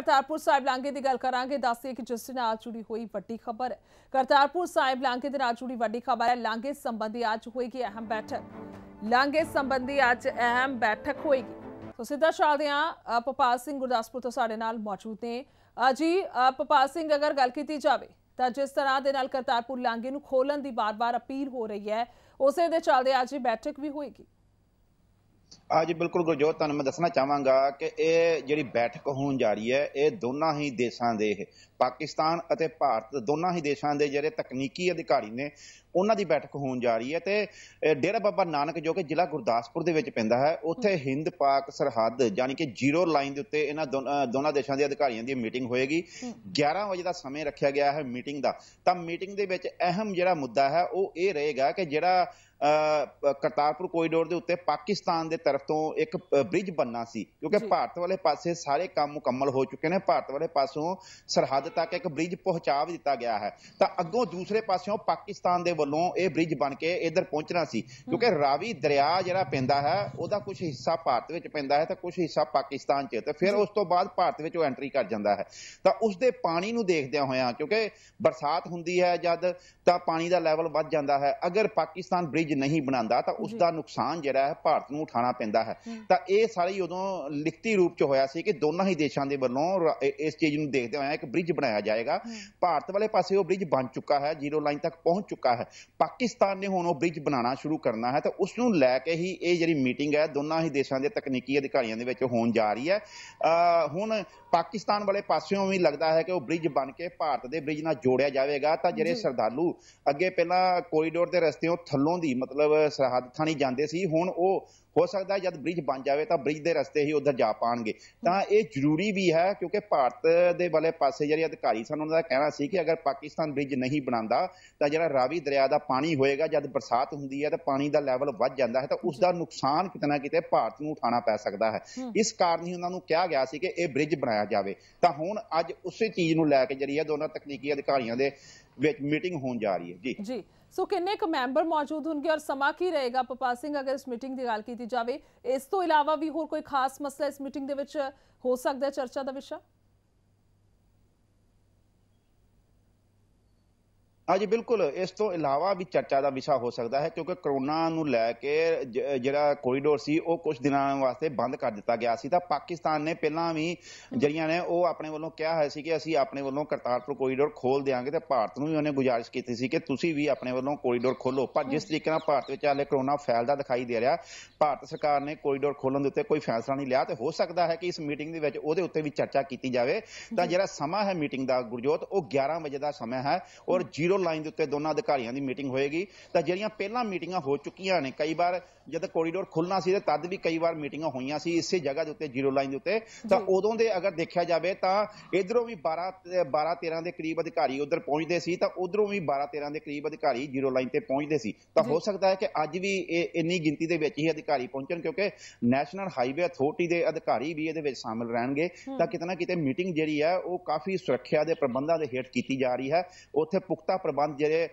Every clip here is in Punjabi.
ਕਰਤਾਰਪੁਰ ਸਾਹਿਬ ਲਾਂਗੇ ਦੀ ਗੱਲ ਕਰਾਂਗੇ ਦੱਸਦੇ ਕਿ ਜਿਸ ਨਾਲ ਜੁੜੀ ਹੋਈ ਵੱਡੀ ਖਬਰ ਕਰਤਾਰਪੁਰ ਸਾਹਿਬ ਲਾਂਗੇ ਦੇ ਨਾਲ ਜੁੜੀ ਵੱਡੀ ਖਬਰ ਹੈ ਲਾਂਗੇ ਸੰਬੰਧੀ ਅੱਜ ਹੋਏਗੀ ਅਹਿਮ ਬੈਠਕ ਲਾਂਗੇ ਸੰਬੰਧੀ ਅੱਜ ਅਹਿਮ ਬੈਠਕ ਹੋਏਗੀ ਸੋ ਸਿੱਧਾ ਚੱਲਦੇ ਆ ਪਪਾਲ ਸਿੰਘ ਗੁਰਦਾਸਪੁਰ ਤੋਂ ਸਾਡੇ ਨਾਲ ਮੌਜੂਦ ਨੇ ਜੀ ਪਪਾਲ ਸਿੰਘ ਅਗਰ ਗੱਲ ਕੀਤੀ ਜਾਵੇ ਤਾਂ ਜਿਸ ਤਰ੍ਹਾਂ ਦੇ ਨਾਲ ਕਰਤਾਰਪੁਰ ਲਾਂਗੇ ਨੂੰ ਖੋਲਣ ਦੀ ਬਾਰ-ਬਾਰ ਅਪੀਲ ਹੋ ਰਹੀ ਹੈ ਉਸੇ ਦੇ ਚੱਲਦੇ ਅੱਜ ਬੈਠਕ ਵੀ ਹੋਏਗੀ ਅੱਜ ਬਿਲਕੁਲ ਗੁਰਜੋਤ ਤੁਹਾਨੂੰ ਮੈਂ ਦੱਸਣਾ ਚਾਹਾਂਗਾ ਕਿ ਇਹ ਜਿਹੜੀ ਬੈਠਕ ਹੋਣ ਜਾ ਰਹੀ ਹੈ ਇਹ ਦੋਨਾਂ ਹੀ ਦੇਸ਼ਾਂ ਦੇ ਪਾਕਿਸਤਾਨ ਅਤੇ ਭਾਰਤ ਦੋਨਾਂ ਹੀ ਦੇਸ਼ਾਂ ਦੇ ਜਿਹੜੇ ਤਕਨੀਕੀ ਅਧਿਕਾਰੀ ਨੇ ਉਹਨਾਂ ਦੀ ਬੈਠਕ ਹੋਣ ਜਾ ਰਹੀ ਹੈ ਤੇ ਡੇਰਾ ਬਾਬਾ ਨਾਨਕ ਜੋ ਕਿ ਜ਼ਿਲ੍ਹਾ ਗੁਰਦਾਸਪੁਰ ਦੇ ਵਿੱਚ ਪੈਂਦਾ ਹੈ ਉੱਥੇ ਹਿੰਦ ਪਾਕ ਸਰਹੱਦ ਯਾਨੀ ਕਿ ਜ਼ੀਰੋ ਲਾਈਨ ਦੇ ਉੱਤੇ ਇਹਨਾਂ ਦੋਨਾਂ ਦੇਸ਼ਾਂ ਦੇ ਅਧਿਕਾਰੀਆਂ ਦੀ ਮੀਟਿੰਗ ਹੋਏਗੀ 11 ਵਜੇ ਦਾ ਸਮੇਂ ਰੱਖਿਆ ਗਿਆ ਹੈ ਮੀਟਿੰਗ ਦਾ ਤਾਂ ਮੀਟਿੰਗ ਦੇ ਵਿੱਚ ਅਹਿਮ ਜਿਹੜਾ ਮੁੱਦਾ ਹੈ ਉਹ ਇਹ ਰਹੇਗਾ ਕਿ ਜਿਹੜਾ ਕਰਤਾਰਪੁਰ ਕੋਰੀਡੋਰ ਦੇ ਉੱਤੇ ਪਾਕਿਸਤਾਨ ਦੇ ਤਰਫ ਤੋਂ ਇੱਕ ਬ੍ਰਿਜ ਬੰਨਾ ਸੀ ਕਿਉਂਕਿ ਭਾਰਤ ਵਾਲੇ ਪਾਸੇ ਸਾਰੇ ਕੰਮ ਮੁਕੰਮਲ ਹੋ ਚੁੱਕੇ ਨੇ ਭਾਰਤ ਵਾਲੇ ਪਾਸੋਂ ਸਰਹੱਦ ਤੱਕ ਇੱਕ ਬ੍ਰਿਜ ਪਹੁੰਚਾ ਵੀ ਦਿੱਤਾ ਗਿਆ ਹੈ ਤਾਂ ਅੱਗੋਂ ਦੂਸਰੇ ਪਾਸਿਓਂ ਪਾਕਿਸਤਾਨ ਦੇ ਵੱਲੋਂ ਇਹ ਬ੍ਰਿਜ ਬਣ ਕੇ ਇੱਧਰ ਪਹੁੰਚਣਾ ਸੀ ਕਿਉਂਕਿ ਰਾਵੀ ਦਰਿਆ ਜਿਹੜਾ ਪੈਂਦਾ ਹੈ ਉਹਦਾ ਕੁਝ ਹਿੱਸਾ ਭਾਰਤ ਵਿੱਚ ਪੈਂਦਾ ਹੈ ਤਾਂ ਕੁਝ ਹਿੱਸਾ ਪਾਕਿਸਤਾਨ 'ਚ ਤੇ ਫਿਰ ਉਸ ਤੋਂ ਬਾਅਦ ਭਾਰਤ ਵਿੱਚ ਉਹ ਐਂਟਰੀ ਕਰ ਜਾਂਦਾ ਹੈ ਤਾਂ ਉਸ ਦੇ ਪਾਣੀ ਨੂੰ ਦੇਖਦਿਆਂ ਹੋਇਆਂ ਕਿਉਂਕਿ ਬਰਸਾਤ ਹੁੰਦੀ ਹੈ ਜਦ ਤਾਂ ਪਾਣੀ ਦਾ ਲੈਵਲ ਵੱਧ ਜਾਂਦਾ ਹੈ ਅਗਰ ਪਾਕਿਸਤਾਨ ਬ੍ਰਿਜ ਨਹੀਂ ਬਣਾਉਂਦਾ ਤਾਂ ਉਸ ਦਾ ਨੁਕਸਾਨ ਜਿਹੜਾ ਹੈ ਭਾਰਤ ਨੂੰ ਉਠਾਣਾ ਪੈਂਦਾ ਪੈਂਦਾ ਹੈ ਤਾਂ ਇਹ ਸਾਰੇ ਉਦੋਂ ਲਿਖਤੀ ਰੂਪ 'ਚ ਹੋਇਆ ਸੀ ਕਿ ਦੋਨਾਂ ਹੀ ਦੇਸ਼ਾਂ ਦੇ ਵੱਲੋਂ ਇਸ ਚੀਜ਼ ਨੂੰ ਦੇਖਦੇ ਹੋਏ ਇੱਕ ਬ੍ਰਿਜ ਬਣਾਇਆ ਜਾਏਗਾ ਭਾਰਤ ਵਾਲੇ ਪਾਸੇ ਉਹ ਬ੍ਰਿਜ ਬਣ ਚੁੱਕਾ ਹੈ ਜ਼ੀਰੋ ਲਾਈਨ ਤੱਕ ਪਹੁੰਚ ਚੁੱਕਾ ਹੈ ਪਾਕਿਸਤਾਨ ਨੇ ਹੁਣ ਉਹ ਬ੍ਰਿਜ ਬਣਾਉਣਾ ਸ਼ੁਰੂ ਕਰਨਾ ਹੈ ਤਾਂ ਉਸ ਨੂੰ ਲੈ ਕੇ ਹੀ ਇਹ ਜਿਹੜੀ ਮੀਟਿੰਗ ਹੈ ਦੋਨਾਂ ਹੀ ਦੇਸ਼ਾਂ ਦੇ ਤਕਨੀਕੀ ਅਧਿਕਾਰੀਆਂ ਦੇ ਵਿੱਚ ਹੋਣ ਜਾ ਰਹੀ ਹੈ ਹੁਣ ਪਾਕਿਸਤਾਨ ਵਾਲੇ ਪਾਸਿਓਂ ਵੀ ਲੱਗਦਾ ਹੈ ਕਿ ਉਹ ਬ੍ਰਿਜ ਬਣ ਕੇ ਭਾਰਤ ਦੇ ਬ੍ਰਿਜ ਨਾਲ ਜੋੜਿਆ ਜਾਵੇਗਾ ਤਾਂ ਜਿਹੜੇ ਸਰਦਾਲੂ ਅੱਗੇ ਪਹਿਲਾਂ ਕੋਰੀਡੋਰ ਦੇ ਰਸਤੇੋਂ ਥੱਲੋਂ ਦੀ ਮਤਲਬ ਸਰਹੱਦ ਥਾਣੀ ਜਾਂਦੇ ਸੀ ਹੁਣ ਉਹ ਹੋ ਸਕਦਾ ਜਦ ਬ੍ਰਿਜ ਬਣ ਜਾਵੇ ਤਾਂ ਬ੍ਰਿਜ ਦੇ ਰਸਤੇ ਹੀ ਉਧਰ ਜਾ ਪਾਣਗੇ ਤਾਂ ਇਹ ਜ਼ਰੂਰੀ ਵੀ ਹੈ ਕਿਉਂਕਿ ਭਾਰਤ ਦੇ ਵਾਲੇ ਪਾਸੇ ਜਿਹੜੇ ਅਧਿਕਾਰੀ ਸਨ ਉਹਨਾਂ ਦਾ ਕਹਿਣਾ ਸੀ ਕਿ ਅਗਰ ਪਾਕਿਸਤਾਨ ਬ੍ਰਿਜ ਨਹੀਂ ਬਣਾਉਂਦਾ ਤਾਂ ਜਿਹੜਾ ਰਾਵੀ ਦਰਿਆ ਦਾ ਪਾਣੀ ਹੋਏਗਾ ਜਦ ਬਰਸਾਤ ਹੁੰਦੀ ਹੈ ਤਾਂ ਪਾਣੀ ਦਾ ਲੈਵਲ ਵੱਧ ਜਾਂਦਾ ਹੈ ਤਾਂ ਉਸ ਦਾ ਨੁਕਸਾਨ ਕਿਤਨਾ ਕਿਤੇ ਭਾਰਤ ਨੂੰ ਉਠਾਉਣਾ ਪੈ ਸਕਦਾ ਹੈ ਇਸ ਕਾਰਨ ਹੀ ਉਹਨਾਂ ਨੂੰ ਕਿਹਾ ਗਿਆ ਸੀ ਕਿ ਇਹ ਬ੍ਰਿਜ ਬਣਾਇਆ ਜਾਵੇ ਤਾਂ ਹੁਣ ਅੱਜ ਉਸੇ ਚੀਜ਼ ਨੂੰ ਲੈ ਕੇ ਜਿਹੜੀ ਹੈ ਦੋਨਾਂ ਤਕਨੀਕੀ ਅਧਿਕਾਰੀਆਂ ਦੇ ਵਿੱਚ ਮੀਟਿੰਗ ਹੋਣ ਜਾ ਰਹੀ ਹੈ ਜੀ ਜੀ ਸੋ ਕਿੰਨੇ ਕੁ ਮੈਂਬਰ ਮੌਜੂਦ ਹੋਣਗੇ ਔਰ ਸਮਾਂ ਕੀ ਰਹੇਗਾ ਪਪਾ ਸਿੰਘ ਅਗਰ ਇਸ ਮੀਟਿੰਗ ਦੀ ਗੱਲ ਕੀਤੀ ਜਾਵੇ ਇਸ ਤੋਂ ਇਲਾਵਾ ਵੀ ਹੋਰ ਕੋਈ ਖਾਸ ਮਸਲਾ ਇਸ ਮੀਟਿੰਗ ਦੇ ਵਿੱਚ ਹੋ ਸਕਦਾ ਚਰਚਾ ਦਾ ਵਿਸ਼ਾ ਅੱਜ ਬਿਲਕੁਲ ਇਸ ਤੋਂ ਇਲਾਵਾ ਵੀ ਚਰਚਾ ਦਾ ਵਿਸ਼ਾ ਹੋ ਸਕਦਾ ਹੈ ਕਿਉਂਕਿ ਕਰੋਨਾ ਨੂੰ ਲੈ ਕੇ ਜਿਹੜਾ ਕੋਰੀਡੋਰ ਸੀ ਉਹ ਕੁਝ ਦਿਨਾਂ ਵਾਸਤੇ ਬੰਦ ਕਰ ਦਿੱਤਾ ਗਿਆ ਸੀ ਤਾਂ ਪਾਕਿਸਤਾਨ ਨੇ ਪਹਿਲਾਂ ਵੀ ਜਿਹੜੀਆਂ ਨੇ ਉਹ ਆਪਣੇ ਵੱਲੋਂ ਕਿਹਾ ਹੈ ਸੀ ਕਿ ਅਸੀਂ ਆਪਣੇ ਵੱਲੋਂ ਕਰਤਾਰਪੁਰ ਕੋਰੀਡੋਰ ਖੋਲ ਦੇਾਂਗੇ ਤੇ ਭਾਰਤ ਨੂੰ ਵੀ ਉਹਨੇ ਗੁਜਾਰਿਸ਼ ਕੀਤੀ ਸੀ ਕਿ ਤੁਸੀਂ ਵੀ ਆਪਣੇ ਵੱਲੋਂ ਕੋਰੀਡੋਰ ਖੋਲੋ ਪਰ ਜਿਸ ਤਰੀਕੇ ਨਾਲ ਭਾਰਤ ਵਿੱਚ ਹਾਲੇ ਕਰੋਨਾ ਫੈਲਦਾ ਦਿਖਾਈ ਦੇ ਰਿਹਾ ਭਾਰਤ ਸਰਕਾਰ ਨੇ ਕੋਰੀਡੋਰ ਖੋਲਣ ਦੇ ਉੱਤੇ ਕੋਈ ਫੈਸਲਾ ਨਹੀਂ ਲਿਆ ਤੇ ਹੋ ਸਕਦਾ ਹੈ ਕਿ ਇਸ ਮੀਟਿੰਗ ਦੇ ਵਿੱਚ ਉਹਦੇ ਉੱਤੇ ਵੀ ਚਰਚਾ ਕੀਤੀ ਜਾਵੇ ਤਾਂ ਜਿਹੜਾ ਸਮਾਂ ਹੈ ਮੀਟਿੰਗ ਦਾ ਗੁਰਜੋਤ ਉਹ 11 ਵਜੇ ਦਾ ਸਮਾਂ ਹੈ ਔਰ ਲਾਈਨ ਦੇ ਉੱਤੇ ਦੋਨਾਂ ਅਧਿਕਾਰੀਆਂ ਦੀ ਮੀਟਿੰਗ ਹੋਏਗੀ ਤਾਂ ਜਿਹੜੀਆਂ ਪਹਿਲਾਂ ਮੀਟਿੰਗਾਂ ਹੋ ਚੁੱਕੀਆਂ ਨੇ ਕਈ ਵਾਰ ਜਦ ਕੋਰੀਡੋਰ ਖੁੱਲਣਾ ਸੀ ਤੇ ਤਦ ਵੀ ਕਈ ਵਾਰ ਮੀਟਿੰਗਾਂ ਹੋਈਆਂ ਸੀ ਇਸੇ ਜਗ੍ਹਾ ਦੇ ਉੱਤੇ ਜ਼ੀਰੋ ਲਾਈਨ ਦੇ ਉੱਤੇ ਤਾਂ ਉਦੋਂ ਦੇ ਅਗਰ ਦੇਖਿਆ ਜਾਵੇ ਤਾਂ ਇਧਰੋਂ ਵੀ 12 12 13 ਦੇ ਕਰੀਬ ਅਧਿਕਾਰੀ ਉਧਰ ਪਹੁੰਚਦੇ ਸੀ ਤਾਂ ਉਧਰੋਂ ਵੀ 12 13 ਦੇ ਕਰੀਬ ਅਧਿਕਾਰੀ ਜ਼ੀਰੋ ਲਾਈਨ ਤੇ ਪਹੁੰਚਦੇ ਸੀ ਤਾਂ ਹੋ ਸਕਦਾ ਹੈ ਕਿ ਅੱਜ ਵੀ ਇਹ ਇੰਨੀ ਗਿਣਤੀ ਦੇ ਵਿੱਚ ਹੀ ਅਧਿਕਾਰੀ ਪਹੁੰਚਣ ਕਿਉਂਕਿ ਨੈਸ਼ਨਲ ਹਾਈਵੇ ਅਥਾਰਟੀ ਦੇ ਅਧਿਕਾਰੀ ਵੀ ਇਹਦੇ ਵਿੱਚ ਸ਼ਾਮਲ ਰਹਿਣਗੇ ਤਾਂ ਕਿਤਨਾ ਕਿਤੇ ਮੀਟਿੰਗ ਜਿਹੜੀ ਹੈ ਉਹ ਕਾਫੀ ਸੁਰੱਖਿਆ ਦੇ ਪ੍ਰਬੰਧਾਂ ਦੇ ਹੇਠ ਕੀਤੀ ਜਾ ਰਹੀ ਹੈ ਉੱਥੇ ਪੁਖਤਾ ਪ੍ਰਬੰਧ ਜਿਹੜੇ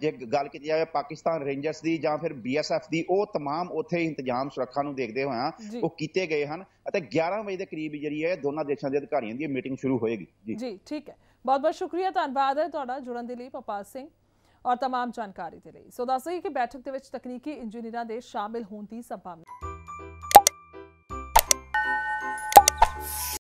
ਜੇ ਗੱਲ ਕੀਤੀ ਜਾਵੇ ਪਾਕਿਸਤਾਨ ਰੇਂਜਰਸ ਦੀ ਜਾਂ ਫਿਰ ਬੀਐਸਐਫ ਦੀ ਉਹ तमाम ਉੱਥੇ ਇੰਤਜ਼ਾਮ ਸੁਰੱਖਿਆ ਨੂੰ ਦੇਖਦੇ ਹੋਇਆ ਉਹ ਕੀਤੇ ਗਏ ਹਨ ਅਤੇ 11 ਵਜੇ ਦੇ ਕਰੀਬ ਜਿਹੜੀ ਹੈ ਦੋਨਾਂ ਦੇਸ਼ਾਂ ਦੇ ਅਧਿਕਾਰੀਆਂ ਦੀ ਮੀਟਿੰਗ ਸ਼ੁਰੂ ਹੋਏਗੀ ਜੀ ਜੀ ਠੀਕ ਹੈ ਬਹੁਤ ਬਹੁਤ ਸ਼ੁਕਰੀਆ ਧੰਨਵਾਦ ਹੈ ਤੁਹਾਡਾ ਜੁੜਨ ਦੇ ਲਈ ਪਪਾਸ ਸਿੰਘ ਔਰ तमाम ਜਾਣਕਾਰੀ ਦੇ ਲਈ ਸੋ ਦੱਸਿਆ ਕਿ ਬੈਠਕ ਦੇ ਵਿੱਚ ਤਕਨੀਕੀ ਇੰਜੀਨੀਅਰਾਂ ਦੇ ਸ਼ਾਮਿਲ ਹੋਣ ਦੀ ਸੰਭਾਵਨਾ